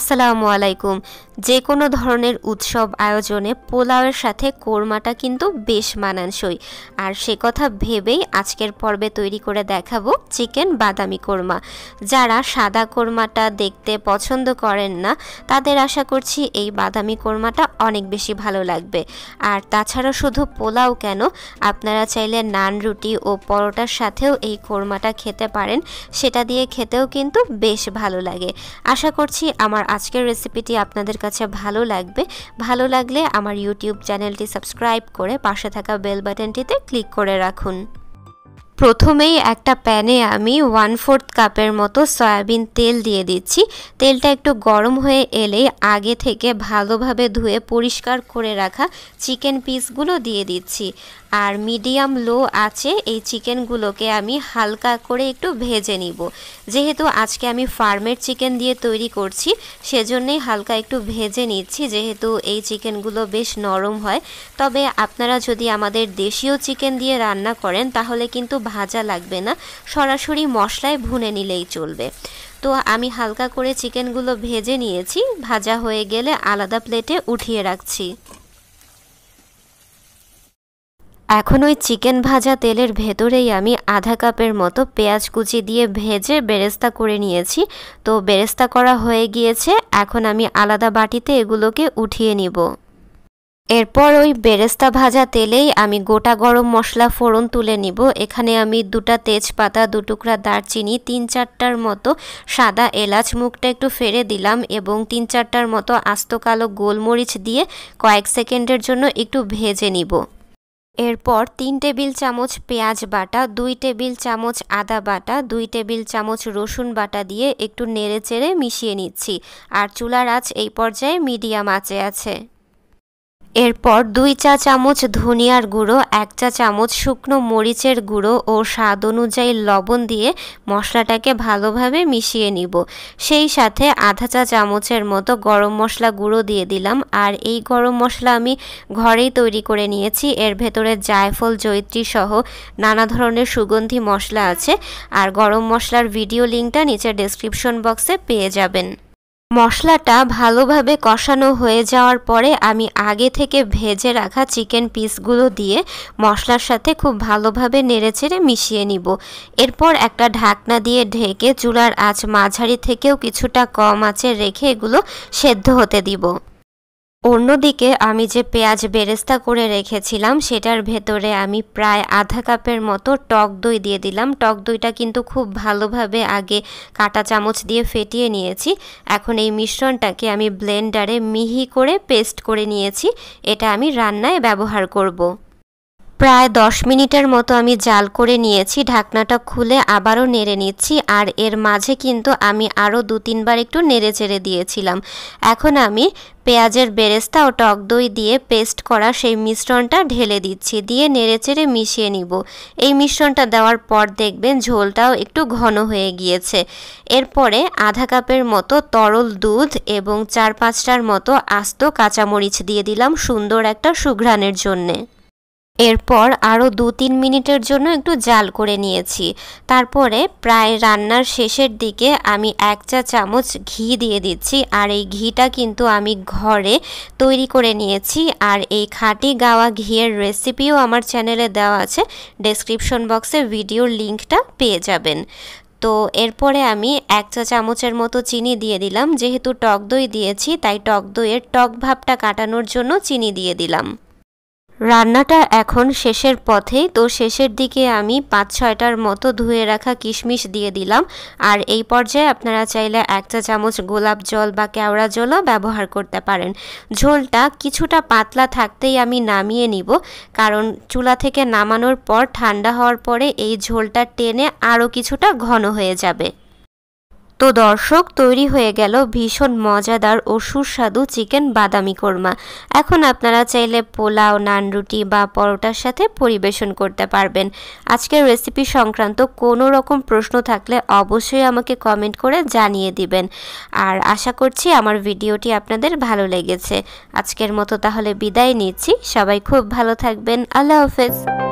আসসালামু আলাইকুম যে কোনো ধরনের উৎসব আয়োজনে পোলাওয়ের সাথে কোরমাটা কিন্তু বেশ মানানসই আর সে কথা ভেবেই আজকের পর্বে তৈরি করে দেখাবো চিকেন বাদামি কোরমা যারা সাদা কোরমাটা দেখতে পছন্দ করেন না তাদের আশা করছি এই বাদামি কোরমাটা অনেক বেশি ভালো লাগবে আর তাছাড়া শুধু পোলাও কেন আপনারা চাইলে নান রুটি ও পরোটার সাথেও এই কোরমাটা খেতে পারেন সেটা দিয়ে খেতেও কিন্তু বেশ ভালো লাগে আশা করছি আমার আজকের রেসিপিটি আপনাদের কাছে ভালো লাগবে ভালো লাগলে আমার ইউটিউব চ্যানেলটি সাবস্ক্রাইব করে পাশে থাকা বেল বাটনটিতে ক্লিক করে রাখুন প্রথমেই একটা প্যানে আমি ওয়ান ফোর্থ কাপের মতো সয়াবিন তেল দিয়ে দিচ্ছি তেলটা একটু গরম হয়ে এলে আগে থেকে ভালোভাবে ধুয়ে পরিষ্কার করে রাখা চিকেন পিসগুলো দিয়ে দিচ্ছি আর মিডিয়াম লো আছে এই চিকেনগুলোকে আমি হালকা করে একটু ভেজে নিব যেহেতু আজকে আমি ফার্মের চিকেন দিয়ে তৈরি করছি সেজন্যই হালকা একটু ভেজে নিচ্ছি যেহেতু এই চিকেনগুলো বেশ নরম হয় তবে আপনারা যদি আমাদের দেশীয় চিকেন দিয়ে রান্না করেন তাহলে কিন্তু ভাজা লাগবে না সরাসরি মশলায় ভুনে নিলেই চলবে তো আমি হালকা করে চিকেনগুলো ভেজে নিয়েছি ভাজা হয়ে গেলে আলাদা প্লেটে উঠিয়ে রাখছি এখন ওই চিকেন ভাজা তেলের ভেতরেই আমি আধা কাপের মতো পেঁয়াজ কুচি দিয়ে ভেজে বেরেস্তা করে নিয়েছি তো বেরেস্তা করা হয়ে গিয়েছে এখন আমি আলাদা বাটিতে এগুলোকে উঠিয়ে নিব এরপর ওই বেরেস্তা ভাজা তেলেই আমি গোটা গরম মশলা ফোড়ন তুলে নিব এখানে আমি দুটা তেজপাতা দুটুকরা দারচিনি তিন চারটার মতো সাদা এলাচ মুখটা একটু ফেরে দিলাম এবং তিন চারটার মতো আস্ত কালো গোলমরিচ দিয়ে কয়েক সেকেন্ডের জন্য একটু ভেজে নিব এরপর তিন টেবিল চামচ পেঁয়াজ বাটা দুই টেবিল চামচ আদা বাটা দুই টেবিল চামচ রসুন বাটা দিয়ে একটু নেড়ে চেড়ে মিশিয়ে নিচ্ছি আর চুলার আঁচ এই পর্যায়ে মিডিয়াম আঁচে আছে এরপর দুই চা চামচ ধনিয়ার গুঁড়ো এক চা চামচ শুকনো মরিচের গুঁড়ো ও স্বাদ অনুযায়ী লবণ দিয়ে মশলাটাকে ভালোভাবে মিশিয়ে নিব সেই সাথে আধা চা চামচের মতো গরম মশলা গুঁড়ো দিয়ে দিলাম আর এই গরম মশলা আমি ঘরেই তৈরি করে নিয়েছি এর ভেতরে জায়ফল জৈত্রী সহ নানা ধরনের সুগন্ধি মশলা আছে আর গরম মশলার ভিডিও লিঙ্কটা নিচে ডেসক্রিপশন বক্সে পেয়ে যাবেন মশলাটা ভালোভাবে কষানো হয়ে যাওয়ার পরে আমি আগে থেকে ভেজে রাখা চিকেন পিসগুলো দিয়ে মশলার সাথে খুব ভালোভাবে নেড়েচেড়ে মিশিয়ে নিব এরপর একটা ঢাকনা দিয়ে ঢেকে চুলার আঁচ মাঝারি থেকেও কিছুটা কম আঁচে রেখে এগুলো সেদ্ধ হতে দিব অন্যদিকে আমি যে পেঁয়াজ বেরেস্তা করে রেখেছিলাম সেটার ভেতরে আমি প্রায় আধা কাপের মতো টক দই দিয়ে দিলাম টক দইটা কিন্তু খুব ভালোভাবে আগে কাটা চামচ দিয়ে ফেটিয়ে নিয়েছি এখন এই মিশ্রণটাকে আমি ব্লেন্ডারে মিহি করে পেস্ট করে নিয়েছি এটা আমি রান্নায় ব্যবহার করব। প্রায় 10 মিনিটের মতো আমি জাল করে নিয়েছি ঢাকনাটা খুলে আবারও নেড়ে নিচ্ছি আর এর মাঝে কিন্তু আমি আরও দু তিনবার একটু নেড়ে চেড়ে দিয়েছিলাম এখন আমি পেঁয়াজের বেরেস্তা ও টক দই দিয়ে পেস্ট করা সেই মিশ্রণটা ঢেলে দিচ্ছি দিয়ে নেড়ে চেড়ে মিশিয়ে নিব এই মিশ্রণটা দেওয়ার পর দেখবেন ঝোলটাও একটু ঘন হয়ে গিয়েছে এরপরে আধা কাপের মতো তরল দুধ এবং চার পাঁচটার মতো আস্ত কাঁচামরিচ দিয়ে দিলাম সুন্দর একটা সুঘ্রাণের জন্যে এরপর আরও দু তিন মিনিটের জন্য একটু জাল করে নিয়েছি তারপরে প্রায় রান্নার শেষের দিকে আমি এক চা চামচ ঘি দিয়ে দিচ্ছি আর এই ঘিটা কিন্তু আমি ঘরে তৈরি করে নিয়েছি আর এই খাঁটি গাওয়া ঘিয়ের রেসিপিও আমার চ্যানেলে দেওয়া আছে ডেসক্রিপশন বক্সে ভিডিওর লিঙ্কটা পেয়ে যাবেন তো এরপরে আমি এক চা চামচের মতো চিনি দিয়ে দিলাম যেহেতু টক দই দিয়েছি তাই টক দইয়ের টক ভাবটা কাটানোর জন্য চিনি দিয়ে দিলাম রান্নাটা এখন শেষের পথে তো শেষের দিকে আমি পাঁচ ছয়টার মতো ধুয়ে রাখা কিশমিশ দিয়ে দিলাম আর এই পর্যায়ে আপনারা চাইলে একটা চামচ গোলাপ জল বা কেওড়া জলও ব্যবহার করতে পারেন ঝোলটা কিছুটা পাতলা থাকতেই আমি নামিয়ে নিব কারণ চুলা থেকে নামানোর পর ঠান্ডা হওয়ার পরে এই ঝোলটা টেনে আরও কিছুটা ঘন হয়ে যাবে তো দর্শক তৈরি হয়ে গেল ভীষণ মজাদার ও সুস্বাদু চিকেন বাদামি কোরমা এখন আপনারা চাইলে পোলাও নান রুটি বা পরোটার সাথে পরিবেশন করতে পারবেন আজকের রেসিপি সংক্রান্ত কোনো রকম প্রশ্ন থাকলে অবশ্যই আমাকে কমেন্ট করে জানিয়ে দিবেন আর আশা করছি আমার ভিডিওটি আপনাদের ভালো লেগেছে আজকের মতো তাহলে বিদায় নিচ্ছি সবাই খুব ভালো থাকবেন আল্লাহ হাফেজ